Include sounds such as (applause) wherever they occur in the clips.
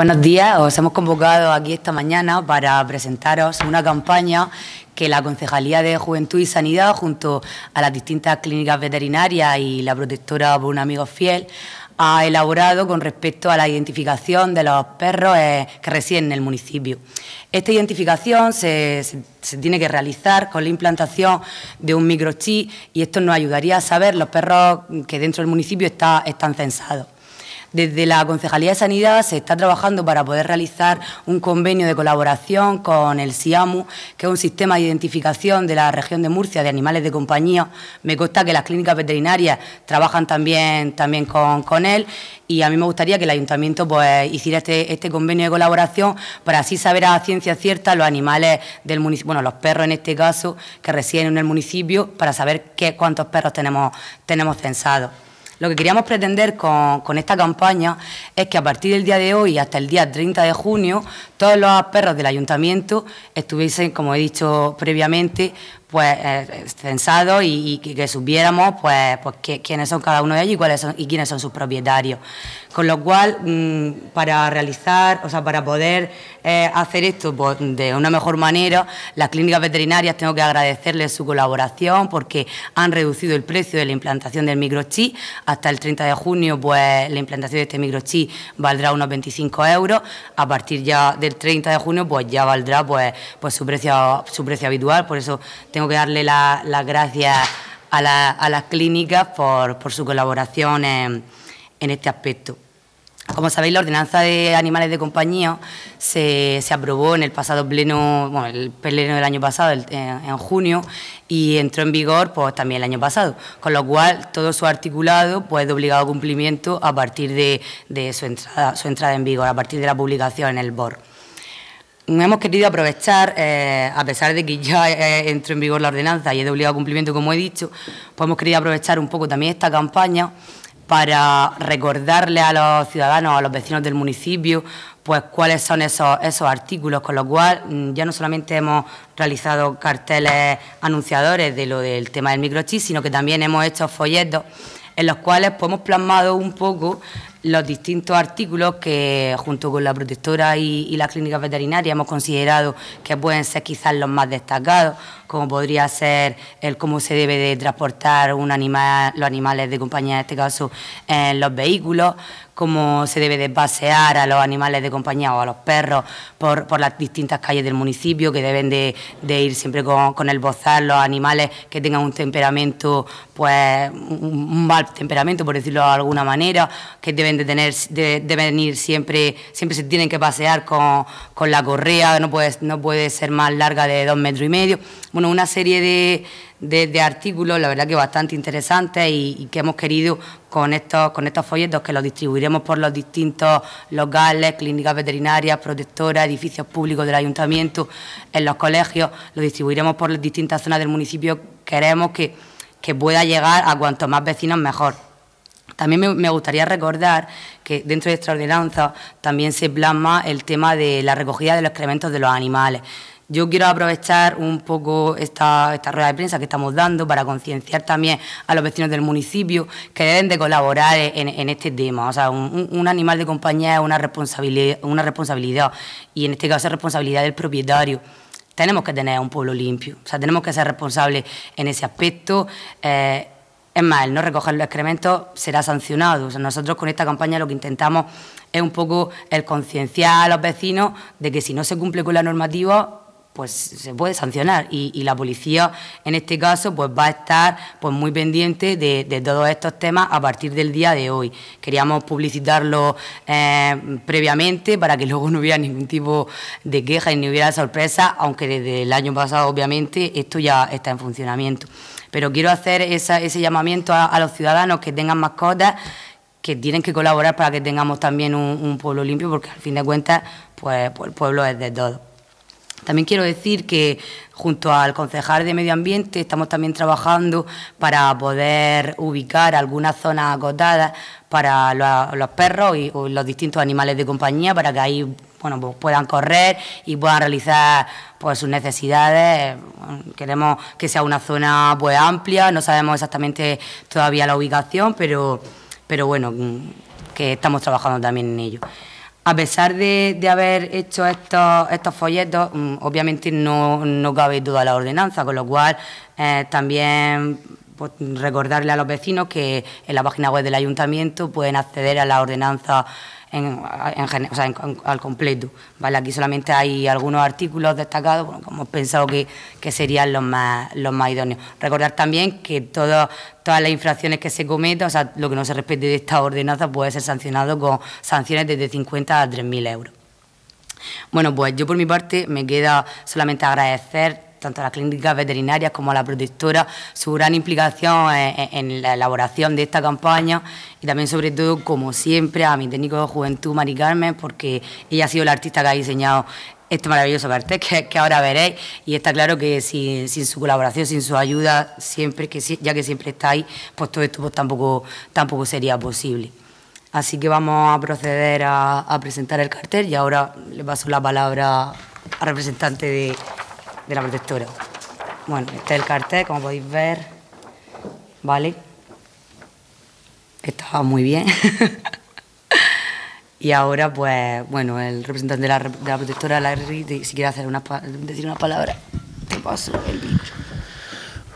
Buenos días, os hemos convocado aquí esta mañana para presentaros una campaña que la Concejalía de Juventud y Sanidad, junto a las distintas clínicas veterinarias y la protectora por un amigo fiel, ha elaborado con respecto a la identificación de los perros eh, que residen en el municipio. Esta identificación se, tiene que realizar con la implantación de un microchip y esto nos ayudaría a saber los perros que dentro del municipio están censados. Desde la Concejalía de Sanidad se está trabajando para poder realizar un convenio de colaboración con el SIAMU, que es un sistema de identificación de la región de Murcia de animales de compañía. Me consta que las clínicas veterinarias trabajan también, también con, él y a mí me gustaría que el ayuntamiento pues, hiciera este, este, convenio de colaboración para así saber a ciencia cierta los animales del municipio, bueno, los perros en este caso, que residen en el municipio, para saber qué, cuántos perros tenemos, tenemos censados. Lo que queríamos pretender con, esta campaña es que a partir del día de hoy hasta el día 30 de junio, todos los perros del ayuntamiento estuviesen, como he dicho previamente, pues, eh, censado y, que, que, supiéramos pues, pues quiénes son cada uno de ellos y, cuáles son, y quiénes son sus propietarios. Con lo cual, mm, para realizar, o sea, para poder eh, hacer esto pues, de una mejor manera, las clínicas veterinarias tengo que agradecerles su colaboración porque han reducido el precio de la implantación del microchip. Hasta el 30 de junio, pues la implantación de este microchip valdrá unos 25 euros. A partir ya del 30 de junio, pues ya valdrá pues, pues su precio su precio habitual. Por eso tengo que darle las gracias a, las clínicas por, su colaboración en, este aspecto. Como sabéis, la ordenanza de animales de compañía se, aprobó en el pasado pleno, bueno, el pleno del año pasado, en, junio, y entró en vigor pues, también el año pasado, con lo cual todo su articulado pues, de obligado cumplimiento a partir de, su, entrada, su entrada en vigor, a partir de la publicación en el BOR hemos querido aprovechar, eh, a pesar de que ya eh, entró en vigor la ordenanza y es de obligado cumplimiento, como he dicho, pues hemos querido aprovechar un poco también esta campaña para recordarle a los ciudadanos, a los vecinos del municipio, pues cuáles son esos, esos artículos, con lo cual mm, ya no solamente hemos realizado carteles anunciadores de lo del tema del microchip, sino que también hemos hecho folletos en los cuales hemos plasmado un poco los distintos artículos que junto con la protectora y, la clínica veterinaria hemos considerado que pueden ser quizás los más destacados, como podría ser el cómo se debe de transportar un animal, los animales de compañía, en este caso, en los vehículos, cómo se debe de pasear a los animales de compañía o a los perros por, las distintas calles del municipio, que deben de, ir siempre con, el bozar los animales que tengan un temperamento, pues un, mal temperamento, por decirlo de alguna manera, que deben de tener, ir siempre, siempre se tienen que pasear con, con la correa, no puede, no puede ser más larga de dos metros y medio. Bueno, una serie de de, artículos, la verdad que bastante interesantes y, que hemos querido con estos, con estos folletos que los distribuiremos por los distintos locales, clínicas veterinarias, protectoras, edificios públicos del ayuntamiento, en los colegios, los distribuiremos por las distintas zonas del municipio. Queremos que, pueda llegar a cuantos más vecinos mejor. También me, me gustaría recordar que dentro de esta ordenanza también se plasma el tema de la recogida de los excrementos de los animales. Yo quiero aprovechar un poco esta, rueda de prensa que estamos dando para concienciar también a los vecinos del municipio que deben de colaborar en, este tema. O sea, un, animal de compañía es una responsabilidad, una responsabilidad y en este caso es responsabilidad del propietario tenemos que tener un pueblo limpio, o sea, tenemos que ser responsables en ese aspecto. Eh, es más, el no recoger los excrementos será sancionado. O sea, nosotros con esta campaña lo que intentamos es un poco el concienciar a los vecinos de que si no se cumple con la normativa, pues se puede sancionar y, la policía en este caso pues va a estar pues muy pendiente de, todos estos temas a partir del día de hoy. Queríamos publicitarlo eh, previamente para que (laughs) luego no hubiera ningún tipo de queja y ni hubiera sorpresa, aunque desde el año pasado obviamente esto ya está en funcionamiento. Pero quiero hacer ese llamamiento a, los ciudadanos que tengan mascotas que tienen que colaborar para que tengamos también un, pueblo limpio, porque al fin de cuentas pues, pues, el pueblo es de todos. También quiero decir que junto al concejal de Medio Ambiente estamos también trabajando para poder ubicar algunas zonas acotadas para los, perros y los distintos animales de compañía para que ahí bueno, pues puedan correr y puedan realizar pues, sus necesidades. Queremos que sea una zona pues amplia, no sabemos exactamente todavía la ubicación, pero, pero bueno, que estamos trabajando también en ello a pesar de, haber hecho estos, estos folletos, mm, obviamente no, no cabe duda la ordenanza, con lo cual eh, también pues, recordarle a los vecinos que en la página web del ayuntamiento pueden acceder a la ordenanza en, al completo. ¿vale? Aquí solamente hay algunos artículos destacados, como hemos pensado que, que, serían los más, los más idóneos. Recordar también que todo, todas las infracciones que se cometen, o sea, lo que no se respete de esta ordenanza puede ser sancionado con sanciones desde 50 a 3.000 euros. Bueno, pues yo por mi parte me queda solamente agradecer tanto a la clínica veterinaria como a la protectora, su gran implicación en, la elaboración de esta campaña y también, sobre todo, como siempre, a mi técnico de juventud, Mari Carmen, porque ella ha sido la artista que ha diseñado este maravilloso cartel que, que, ahora veréis y está claro que sin, su colaboración, sin su ayuda, siempre que ya que siempre está ahí, pues todo esto pues, tampoco, tampoco sería posible. Así que vamos a proceder a, a presentar el cartel y ahora le paso la palabra al representante de, de la protectora. Bueno, este es el cartel, como podéis ver, ¿vale? Estaba muy bien. (laughs) y ahora, pues, bueno, el representante de la, de la protectora, Larry, si quiere hacer una, decir una palabra, te paso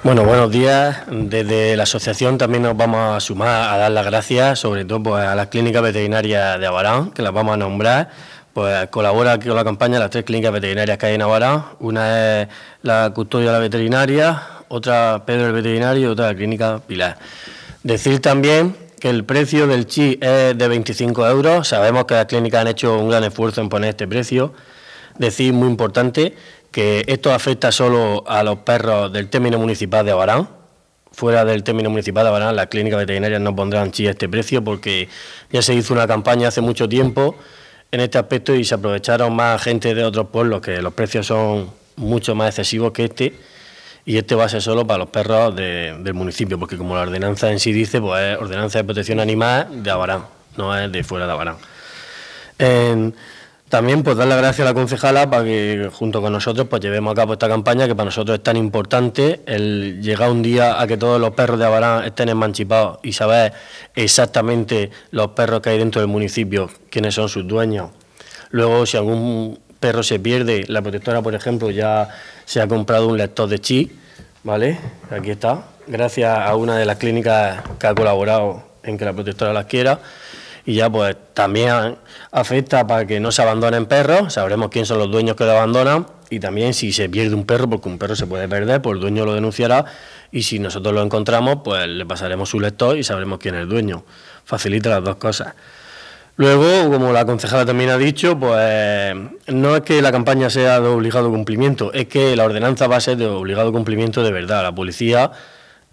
Bueno, buenos días. Desde la asociación también nos vamos a sumar a dar las gracias, sobre todo pues, a la clínica veterinaria de Abarán, que las vamos a nombrar, pues colabora con la campaña las tres clínicas veterinarias que hay en Abarán. Una es la custodia de la veterinaria, otra Pedro el veterinario y otra la clínica Pilar. Decir también que el precio del chi es de 25 euros. Sabemos que las clínicas han hecho un gran esfuerzo en poner este precio. Decir, muy importante, que esto afecta solo a los perros del término municipal de Abarán. Fuera del término municipal de Abarán, las clínicas veterinarias no pondrán chi a este precio porque ya se hizo una campaña hace mucho tiempo en este aspecto y se aprovecharon más gente de otros pueblos que los precios son mucho más excesivos que este y este va a ser solo para los perros del municipio, porque como la ordenanza en sí dice, pues es ordenanza de protección animal de Abarán, no es de fuera de Abarán también pues dar las gracias a la concejala para que junto con nosotros pues llevemos a cabo esta campaña que para nosotros es tan importante el llegar un día a que todos los perros de Abarán estén emancipados y saber exactamente los perros que hay dentro del municipio, quiénes son sus dueños. Luego si algún perro se pierde, la protectora por ejemplo ya se ha comprado un lector de chi, ¿vale? Aquí está, gracias a una de las clínicas que ha colaborado en que la protectora las quiera y ya pues también afecta para que no se abandonen perros, sabremos quién son los dueños que lo abandonan y también si se pierde un perro, porque un perro se puede perder, pues el dueño lo denunciará y si nosotros lo encontramos, pues le pasaremos su lector y sabremos quién es el dueño. Facilita las dos cosas. Luego, como la concejala también ha dicho, pues no es que la campaña sea de obligado cumplimiento, es que la ordenanza va a ser de obligado cumplimiento de verdad. La policía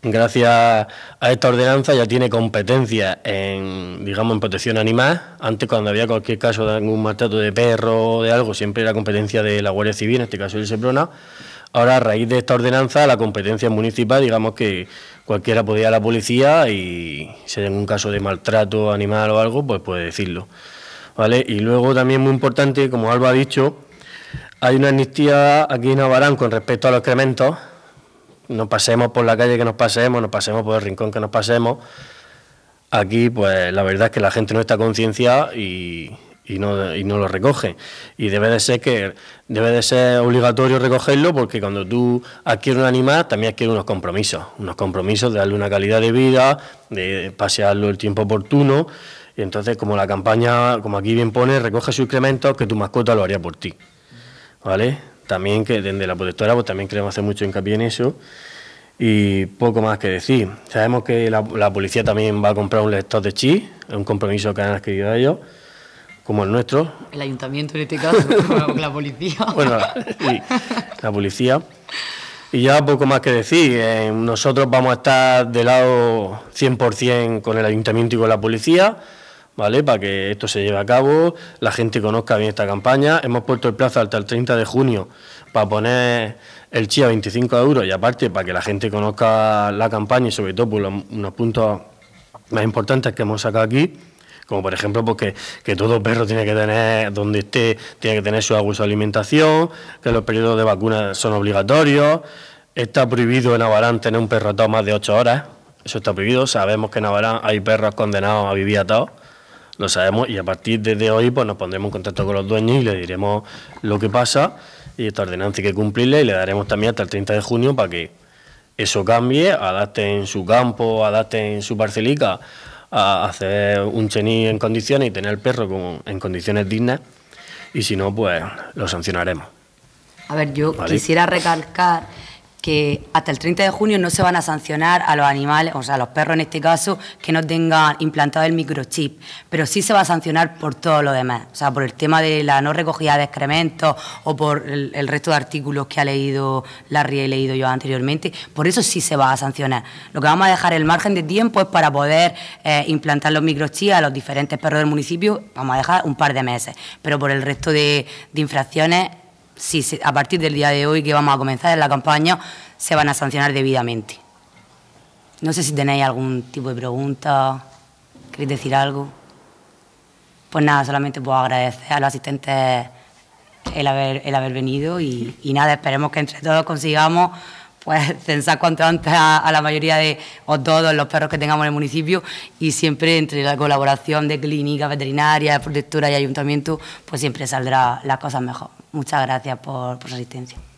gracias a esta ordenanza ya tiene competencia en, digamos, en protección animal. Antes cuando había cualquier caso de algún maltrato de perro o de algo, siempre era competencia de la Guardia Civil, en este caso el Seprona. Ahora, a raíz de esta ordenanza, la competencia municipal, digamos que cualquiera podía ir a la policía y si hay algún caso de maltrato animal o algo, pues puede decirlo. ¿Vale? Y luego también muy importante, como Alba ha dicho, hay una amnistía aquí en Abarán con respecto a los excrementos no pasemos por la calle que nos pasemos, nos pasemos por el rincón que nos pasemos. Aquí, pues la verdad es que la gente no está concienciada y, no, lo recoge. Y debe de ser que debe de ser obligatorio recogerlo porque cuando tú adquieres un animal también adquieres unos compromisos, unos compromisos de darle una calidad de vida, de pasearlo el tiempo oportuno. Y entonces, como la campaña, como aquí bien pone, recoge su incremento que tu mascota lo haría por ti. ¿Vale? también que desde la protectora pues también queremos hacer mucho hincapié en eso y poco más que decir. Sabemos que la, policía también va a comprar un lector de chi es un compromiso que han adquirido ellos, como el nuestro. El ayuntamiento en este caso, (laughs) la policía. bueno, sí, la policía. Y ya poco más que decir, eh, nosotros vamos a estar de lado 100% con el ayuntamiento y con la policía. ¿vale? Para que esto se lleve a cabo, la gente conozca bien esta campaña. Hemos puesto el plazo hasta el 30 de junio para poner el chi a 25 euros y aparte para que la gente conozca la campaña y sobre todo por pues, los, unos puntos más importantes que hemos sacado aquí. Como por ejemplo, porque pues, que, todo perro tiene que tener, donde esté, tiene que tener su agua y su alimentación, que los periodos de vacuna son obligatorios, está prohibido en Abarán tener un perro atado más de 8 horas, eso está prohibido, sabemos que en Navarra hay perros condenados a vivir atados, lo sabemos y a partir de hoy pues nos pondremos en contacto con los dueños y le diremos lo que pasa y esta ordenanza hay que cumplirle y le daremos también hasta el 30 de junio para que eso cambie, adapte en su campo, adapte en su parcelica a hacer un chení en condiciones y tener el perro en condiciones dignas y si no pues lo sancionaremos. A ver, yo quisiera recalcar que hasta el 30 de junio no se van a sancionar a los animales, o sea, a los perros en este caso, que no tengan implantado el microchip, pero sí se va a sancionar por todo lo demás, o sea, por el tema de la no recogida de excrementos o por el, resto de artículos que ha leído Larry y he leído yo anteriormente, por eso sí se va a sancionar. Lo que vamos a dejar el margen de tiempo es para poder eh, implantar los microchips a los diferentes perros del municipio, vamos a dejar un par de meses, pero por el resto de, de infracciones si a partir del día de hoy que vamos a comenzar en la campaña, se van a sancionar debidamente. No sé si tenéis algún tipo de pregunta, queréis decir algo. Pues nada, solamente puedo agradecer a los asistentes el haber, el haber venido y, nada, esperemos que entre todos consigamos pues (laughs) censar cuanto antes a, la mayoría de o todos los perros que tengamos en el municipio y siempre entre la colaboración de clínicas veterinarias, protectora y ayuntamiento, pues siempre saldrá las cosas mejor. Muchas gracias por, su asistencia.